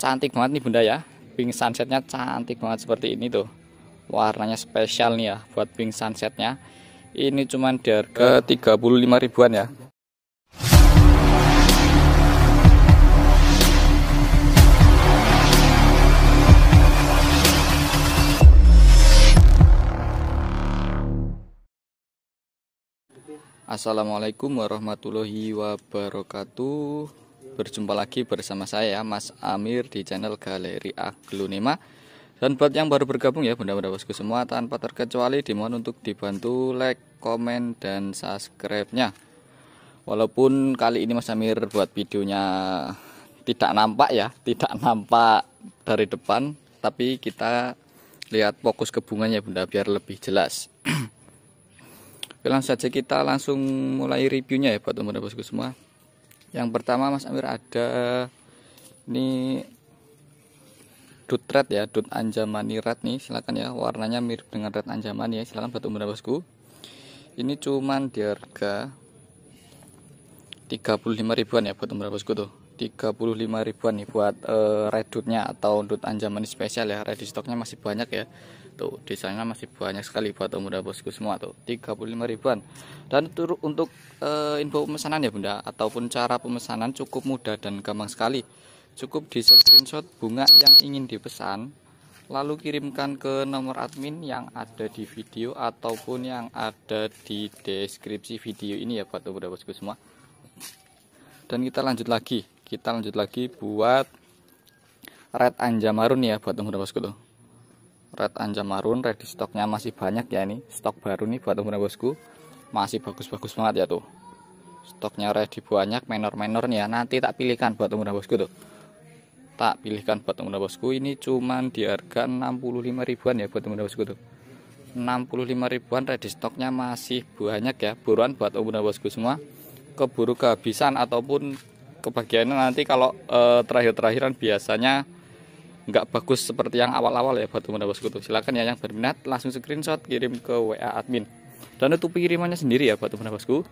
cantik banget nih bunda ya pink sunsetnya cantik banget seperti ini tuh warnanya spesial nih ya buat pink sunsetnya ini cuman di harga 35 ribuan ya Assalamualaikum warahmatullahi wabarakatuh Berjumpa lagi bersama saya Mas Amir di channel Galeri Aglonema Dan buat yang baru bergabung ya bunda-bunda bosku semua tanpa terkecuali dimohon untuk dibantu like, komen, dan subscribe-nya Walaupun kali ini Mas Amir buat videonya tidak nampak ya Tidak nampak dari depan Tapi kita lihat fokus ke bunganya bunda biar lebih jelas Oke, langsung saja kita langsung mulai reviewnya ya buat bunda teman bosku semua yang pertama Mas Amir ada ini dut red ya dut anjamani red nih silakan ya warnanya mirip dengan red anjaman ya silakan batu bunda bosku ini cuman di harga 35 ribuan ya buat berapa bosku tuh 35 ribuan nih buat uh, eh, redutnya atau dut anjaman spesial ya red stoknya masih banyak ya Tuh, sana masih banyak sekali buat muda bosku semua tuh. 35 ribuan. Dan untuk untuk eh, e, info pemesanan ya Bunda ataupun cara pemesanan cukup mudah dan gampang sekali. Cukup di screenshot bunga yang ingin dipesan lalu kirimkan ke nomor admin yang ada di video ataupun yang ada di deskripsi video ini ya buat muda bosku semua dan kita lanjut lagi kita lanjut lagi buat red anjamarun ya buat teman-teman bosku tuh red anjamarun ready stoknya masih banyak ya ini stok baru nih buat teman bosku masih bagus-bagus banget ya tuh stoknya ready banyak menor-menor nih ya nanti tak pilihkan buat teman bosku tuh tak pilihkan buat teman bosku ini cuman di harga 65 ribuan ya buat teman bosku tuh 65 ribuan ready stoknya masih banyak ya buruan buat teman bosku semua keburu kehabisan ataupun kebagiannya nanti kalau eh, terakhir-terakhiran biasanya nggak bagus seperti yang awal-awal ya buat teman bosku tuh silakan ya yang berminat langsung screenshot kirim ke WA admin dan untuk pengirimannya sendiri ya buat teman bosku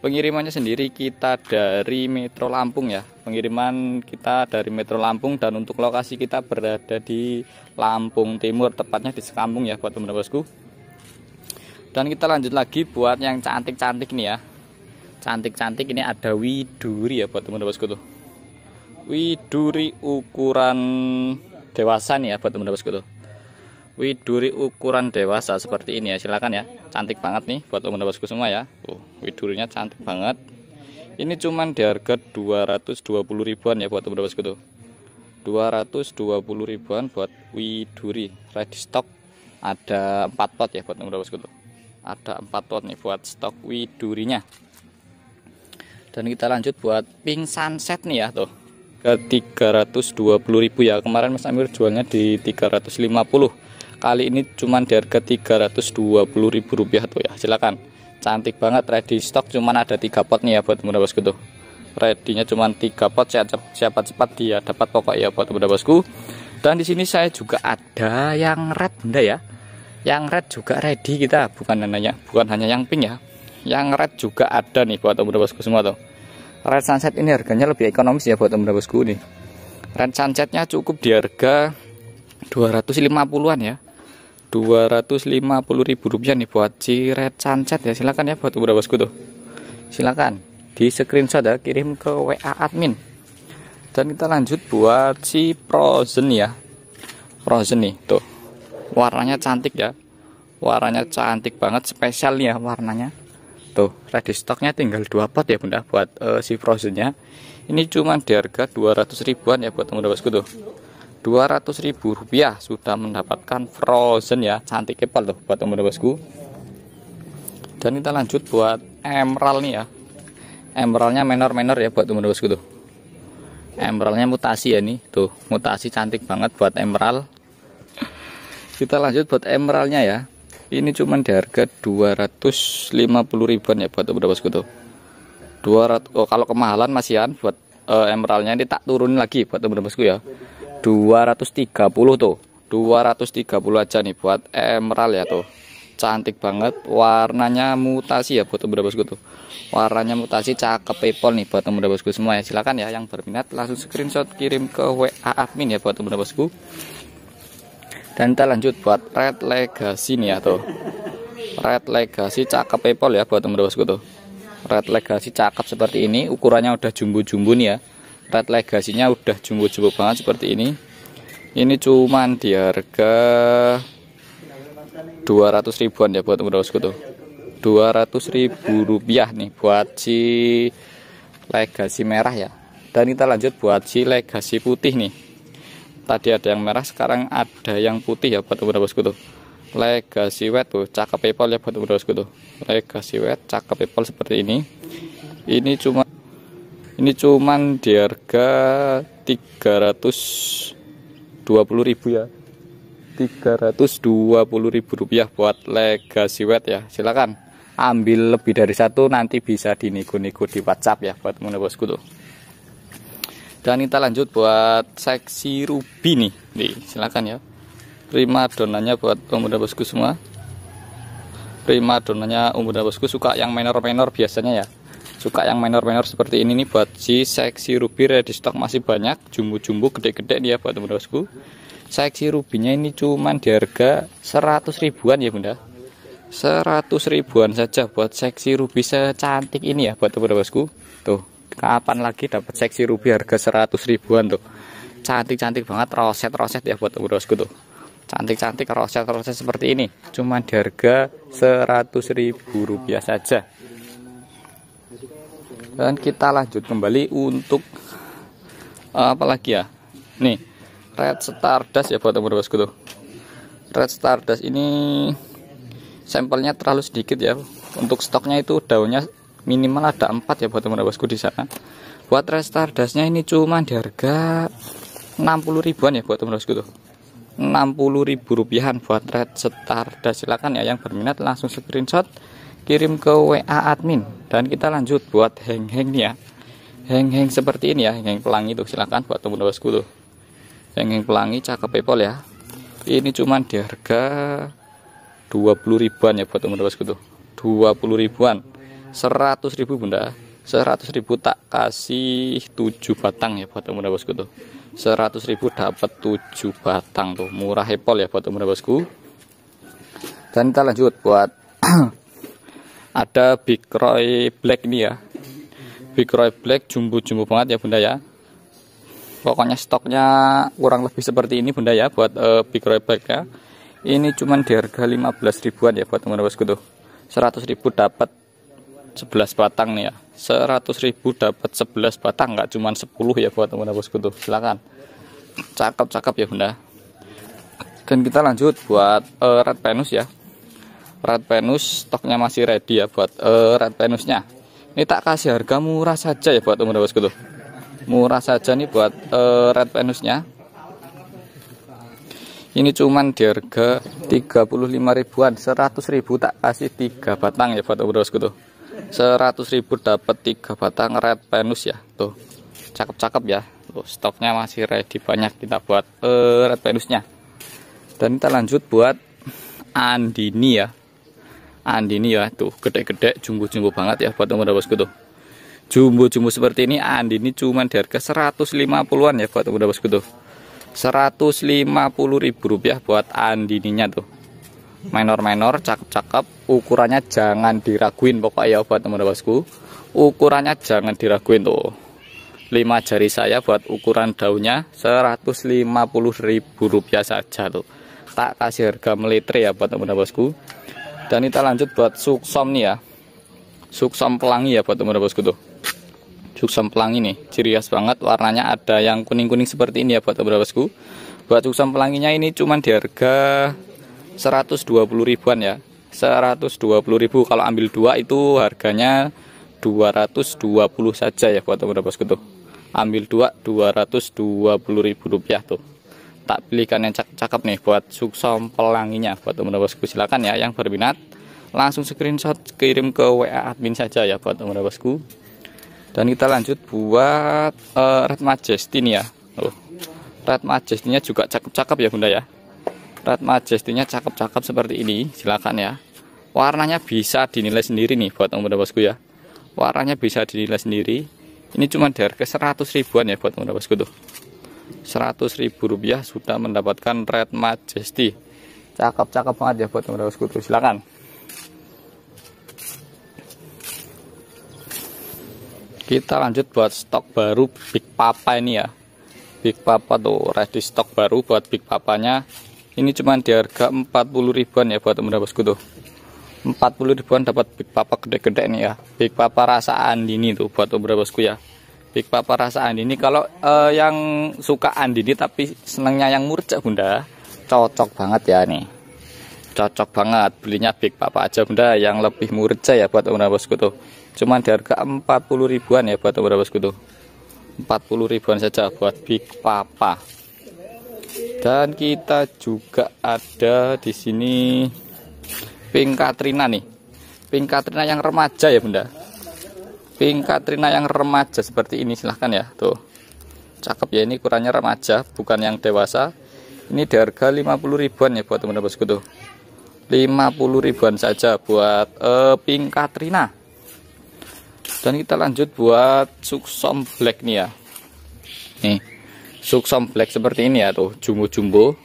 pengirimannya sendiri kita dari Metro Lampung ya pengiriman kita dari Metro Lampung dan untuk lokasi kita berada di Lampung Timur tepatnya di Sekampung ya buat teman bosku dan kita lanjut lagi buat yang cantik-cantik nih ya cantik-cantik ini ada widuri ya buat teman bosku tuh widuri ukuran dewasa nih ya buat teman-teman bosku tuh widuri ukuran dewasa seperti ini ya silakan ya cantik banget nih buat teman-teman bosku semua ya Uh, widurinya cantik banget ini cuman di harga 220 ribuan ya buat teman-teman bosku tuh 220 ribuan buat widuri ready stock ada 4 pot ya buat teman-teman bosku tuh ada 4 pot nih buat stok widurinya dan kita lanjut buat pink sunset nih ya tuh harga 320.000 ya kemarin Mas Amir jualnya di 350 kali ini cuman di harga ribu rupiah tuh ya silakan cantik banget ready stock cuman ada tiga pot nih ya buat muda bosku tuh readynya cuman tiga pot siapa, siapa cepat dia dapat pokok ya buat muda bosku dan di sini saya juga ada yang red bunda ya yang red juga ready kita bukan hanya bukan hanya yang pink ya yang red juga ada nih buat muda bosku semua tuh Red Sunset ini harganya lebih ekonomis ya buat teman-teman bosku nih. Red Sunsetnya cukup di harga 250-an ya. 250 ribu rupiah nih buat si Red Sunset ya. Silakan ya buat teman-teman bosku tuh. Silakan di screenshot ya kirim ke WA admin. Dan kita lanjut buat si Frozen ya. Frozen nih tuh. Warnanya cantik ya. Warnanya cantik banget spesial nih ya warnanya Tuh, gitu. ready stocknya tinggal dua pot ya Bunda buat uh, si frozennya. Ini cuman di harga 200 ribuan ya buat teman-teman bosku tuh. 200 ribu rupiah sudah mendapatkan frozen ya cantik kepal tuh buat teman-teman bosku dan kita lanjut buat emerald nih ya emeraldnya menor-menor ya buat teman-teman bosku tuh emeraldnya mutasi ya nih tuh mutasi cantik banget buat emerald kita lanjut buat emeraldnya ya ini cuman di harga 250 ribuan ya buat beberapa sekutu 200 oh, kalau kemahalan masihan buat uh, emeraldnya ini tak turun lagi buat beberapa sekutu ya 230 tuh 230 aja nih buat emerald ya tuh cantik banget warnanya mutasi ya buat teman bosku tuh warnanya mutasi cakep people nih buat teman bosku semua ya silakan ya yang berminat langsung screenshot kirim ke WA admin ya buat teman bosku dan kita lanjut buat red legacy nih ya tuh red legacy cakep paypal ya buat teman bosku tuh red legacy cakep seperti ini ukurannya udah jumbo-jumbo nih ya red legasinya udah jumbo-jumbo banget seperti ini ini cuman di harga 200 ribuan ya buat teman bosku tuh 200 ribu rupiah nih buat si legacy merah ya dan kita lanjut buat si legacy putih nih tadi ada yang merah sekarang ada yang putih ya buat umur bosku tuh legacy wet tuh cakep paypal ya buat umur bosku tuh legacy wet cakep paypal seperti ini ini cuma ini cuman di harga 320.000 ya ribu rupiah buat legacy wet ya silakan ambil lebih dari satu nanti bisa dinego-nego di WhatsApp ya buat umur bosku tuh dan kita lanjut buat seksi ruby nih nih silakan ya prima donanya buat pemuda bosku semua prima donanya pemuda bosku suka yang minor-minor biasanya ya suka yang minor-minor seperti ini nih buat si seksi ruby ready stock masih banyak jumbo-jumbo gede-gede nih ya buat pemuda bosku seksi rubinya ini cuman di harga 100 ribuan ya bunda 100 ribuan saja buat seksi ruby secantik ini ya buat pemuda bosku tuh kapan lagi dapat seksi ruby harga 100 ribuan tuh cantik-cantik banget roset-roset ya buat bosku tuh cantik-cantik roset-roset seperti ini cuma di harga 100 ribu rupiah saja dan kita lanjut kembali untuk eh, apa lagi ya nih red stardust ya buat bosku tuh red stardust ini sampelnya terlalu sedikit ya untuk stoknya itu daunnya minimal ada empat ya buat teman teman bosku di sana buat restart dasnya ini cuma di harga 60 ribuan ya buat teman teman bosku tuh 60 ribu rupiahan buat red setar dan silakan ya yang berminat langsung screenshot kirim ke WA admin dan kita lanjut buat heng-heng nih ya heng-heng seperti ini ya heng-heng pelangi tuh silakan buat teman teman bosku tuh heng-heng pelangi cakep people ya ini cuma di harga 20 ribuan ya buat teman teman bosku tuh 20 ribuan 100 ribu bunda 100 ribu tak kasih 7 batang ya buat bunda bosku tuh 100 ribu dapat 7 batang tuh murah hepol ya buat bunda bosku dan kita lanjut buat ada Big Roy Black ini ya Big Roy Black jumbo-jumbo banget ya bunda ya pokoknya stoknya kurang lebih seperti ini bunda ya buat uh, Big Roy Black ya ini cuman di harga 15 ribuan ya buat teman bosku tuh 100 ribu dapat 11 batang nih ya 100 ribu dapat 11 batang nggak cuma 10 ya buat teman-teman bosku tuh silakan cakep-cakep ya bunda dan kita lanjut buat uh, red penus ya red penus stoknya masih ready ya buat uh, red penusnya ini tak kasih harga murah saja ya buat teman-teman bosku tuh murah saja nih buat uh, red penusnya ini cuman di harga 35 ribuan 100 ribu tak kasih 3 batang ya buat teman-teman bosku tuh seratus ribu dapat tiga batang red penus ya tuh cakep-cakep ya tuh stoknya masih ready banyak kita buat uh, red penusnya dan kita lanjut buat andini ya andini ya tuh gede-gede jumbo-jumbo banget ya buat teman teman bosku tuh jumbo-jumbo seperti ini andini cuman di harga 150-an ya buat teman bosku tuh 150 ribu rupiah buat andininya tuh minor-minor cakep-cakep ukurannya jangan diraguin pokoknya ya buat teman teman bosku ukurannya jangan diraguin tuh 5 jari saya buat ukuran daunnya ribu rupiah saja tuh tak kasih harga meliter ya buat teman teman bosku dan kita lanjut buat suksom nih ya suksom pelangi ya buat teman teman bosku tuh suksom pelangi nih ciri khas banget warnanya ada yang kuning-kuning seperti ini ya buat teman bosku buat suksom pelanginya ini cuman di harga 120 ribuan ya ribu kalau ambil dua itu harganya 220 saja ya buat teman-teman bosku tuh ambil dua 220 ribu rupiah tuh tak belikan yang cakep-cakep nih buat suksom pelanginya buat teman-teman bosku silakan ya yang berminat langsung screenshot kirim ke WA admin saja ya buat teman-teman bosku dan kita lanjut buat uh, eh, red majesty nih ya oh. red majesty nya juga cakep-cakep ya bunda ya Red Jestinya cakep-cakep seperti ini silakan ya warnanya bisa dinilai sendiri nih buat teman bosku ya warnanya bisa dinilai sendiri ini cuma dari ke 100 ribuan ya buat teman bosku tuh 100 ribu rupiah sudah mendapatkan Red Majesty cakep-cakep banget ya buat teman bosku tuh silakan kita lanjut buat stok baru Big Papa ini ya Big Papa tuh ready stok baru buat Big Papanya ini cuma di harga 40 ribuan ya buat teman bosku tuh. 40 ribuan dapat Big Papa gede-gede nih ya. Big Papa rasa Andini tuh buat teman bosku ya. Big Papa rasa Andini kalau uh, yang suka Andini tapi senangnya yang murca Bunda, cocok banget ya nih. Cocok banget belinya Big Papa aja Bunda yang lebih murca ya buat teman bosku tuh. Cuman di harga 40 ribuan ya buat teman bosku tuh. 40 ribuan saja buat Big Papa dan kita juga ada di sini Pink Katrina nih Pink Katrina yang remaja ya bunda Pink Katrina yang remaja seperti ini silahkan ya tuh cakep ya ini kurangnya remaja bukan yang dewasa ini di harga 50 ribuan ya buat teman-teman bosku tuh 50 ribuan saja buat uh, Pink Katrina dan kita lanjut buat Suksom Black nih ya nih suksom black seperti ini ya tuh jumbo-jumbo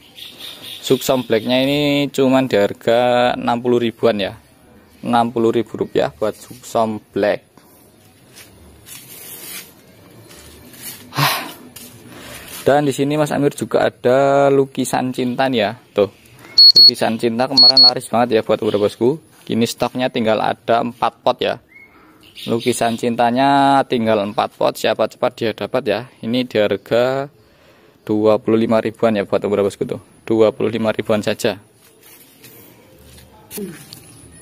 suksom blacknya ini cuman di harga 60 ribuan ya 60 ribu rupiah buat suksom black ah. dan di sini Mas Amir juga ada lukisan cinta nih ya tuh lukisan cinta kemarin laris banget ya buat udah bosku kini stoknya tinggal ada 4 pot ya lukisan cintanya tinggal 4 pot siapa cepat dia dapat ya ini di harga 25 ribuan ya buat umur bosku tuh 25 ribuan saja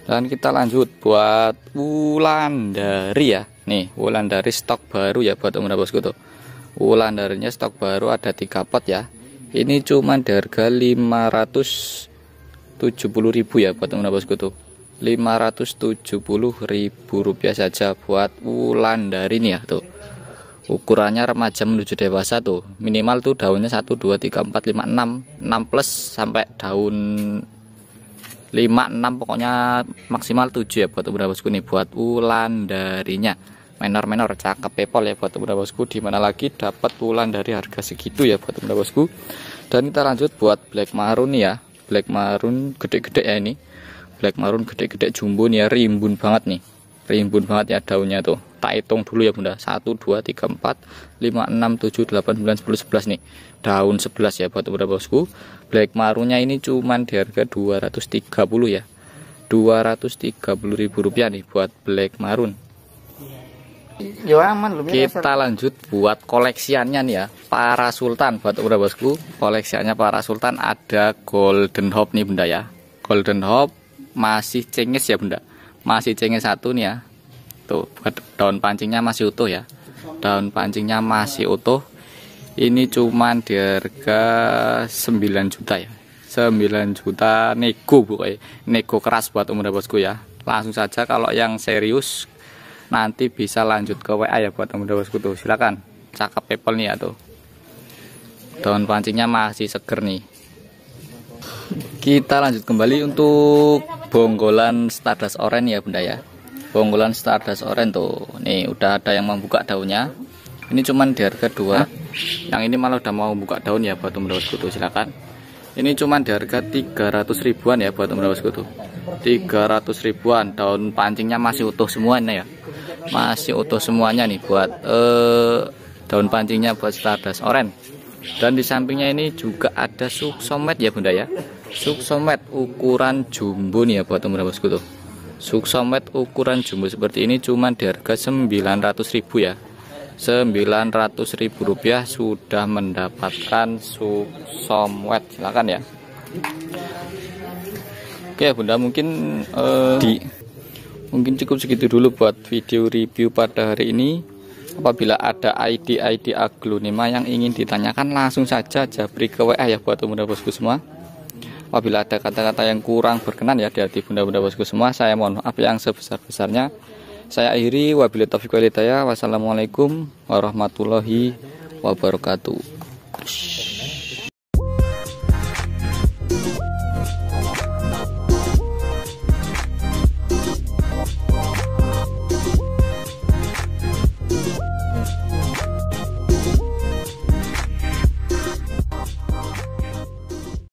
dan kita lanjut buat Wulandari ya nih Wulandari stok baru ya buat umur bosku tuh Wulandarinya stok baru ada 3 pot ya ini cuma di harga 570 ribu ya buat umur bosku tuh 570 ribu rupiah saja buat Wulandari nih ya tuh ukurannya remaja menuju dewasa tuh minimal tuh daunnya 1 2 3 4 5 6 6 plus sampai daun 5 6 pokoknya maksimal 7 ya buat Ubra Bosku nih buat ulan darinya menor-menor cakep pepol ya buat Ubra Bosku dimana lagi dapat ulan dari harga segitu ya buat Ubra Bosku dan kita lanjut buat black maroon ya black maroon gede-gede ya ini black maroon gede-gede jumbo nih ya rimbun banget nih rimbun banget ya daunnya tuh tak hitung dulu ya bunda 1 2 3 4 5 6 7 8 9 10 11 nih daun 11 ya buat bunda bosku black marunya ini cuman di harga 230 ya 230 ribu rupiah nih buat black marun iya. Yo aman, kita lanjut buat koleksiannya nih ya para sultan buat bunda bosku koleksiannya para sultan ada golden hop nih bunda ya golden hop masih cengis ya bunda masih cengeng satu nih ya tuh daun pancingnya masih utuh ya daun pancingnya masih utuh ini cuman di harga 9 juta ya 9 juta nego bu eh, nego keras buat umur bosku ya langsung saja kalau yang serius nanti bisa lanjut ke WA ya buat umur bosku tuh silakan cakep people nih ya tuh daun pancingnya masih seger nih kita lanjut kembali untuk bonggolan stardust orange ya bunda ya bonggolan stardust orange tuh nih udah ada yang membuka daunnya ini cuman di harga 2 yang ini malah udah mau buka daun ya buat umrah kutu silakan ini cuman di harga 300 ribuan ya buat umrah kutu 300 ribuan daun pancingnya masih utuh semuanya ya masih utuh semuanya nih buat eh, daun pancingnya buat stardust orange dan di sampingnya ini juga ada suksomet ya bunda ya Suksomet ukuran jumbo nih ya buat teman-teman bosku tuh. Suksomet ukuran jumbo seperti ini cuman di harga 900.000 ya. 900.000 rupiah sudah mendapatkan suksomet silakan ya. Oke, Bunda mungkin uh, di mungkin cukup segitu dulu buat video review pada hari ini apabila ada ID-ID aglonema yang ingin ditanyakan langsung saja jabri ke WA ya buat teman-teman bosku semua Apabila ada kata-kata yang kurang berkenan ya di hati bunda-bunda bosku semua, saya mohon maaf yang sebesar-besarnya. Saya akhiri wabillahi taufiq walhidayah. Wassalamualaikum warahmatullahi wabarakatuh.